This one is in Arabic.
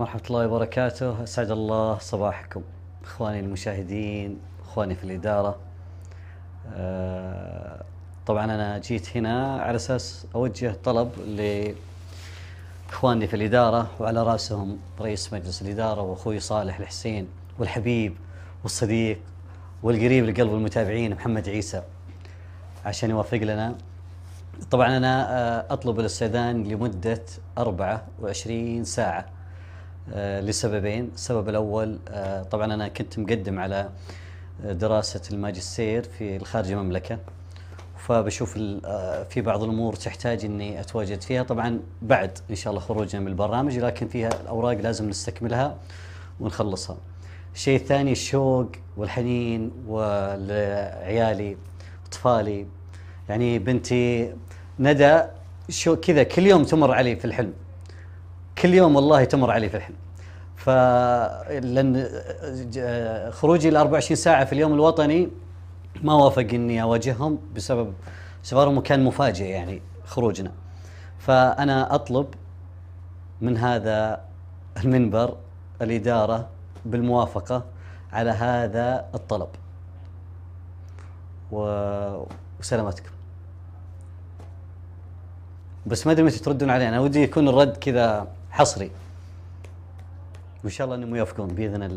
ورحمة الله وبركاته أسعد الله صباحكم إخواني المشاهدين إخواني في الإدارة آه، طبعا أنا جيت هنا على أساس أوجه طلب لإخواني في الإدارة وعلى رأسهم رئيس مجلس الإدارة وأخوي صالح الحسين والحبيب والصديق والقريب لقلب المتابعين محمد عيسى عشان يوافق لنا طبعا أنا آه، أطلب الاستئذان لمدة 24 ساعة آه، لسببين السبب الأول آه، طبعا أنا كنت مقدم على آه، دراسة الماجستير في الخارج المملكة فبشوف في بعض الامور تحتاج اني اتواجد فيها طبعا بعد ان شاء الله خروجنا من البرنامج لكن فيها الاوراق لازم نستكملها ونخلصها. الشيء الثاني الشوق والحنين وعيالي اطفالي يعني بنتي ندى شو كذا كل يوم تمر علي في الحلم كل يوم والله تمر علي في الحلم لان خروجي ال 24 ساعه في اليوم الوطني ما وافق اني اواجههم بسبب سفرهم كان مفاجئ يعني خروجنا فانا اطلب من هذا المنبر الاداره بالموافقه على هذا الطلب و... وسلامتكم بس ما ادري متى تردون علينا انا ودي يكون الرد كذا حصري وان شاء الله انهم يوافقون باذن الله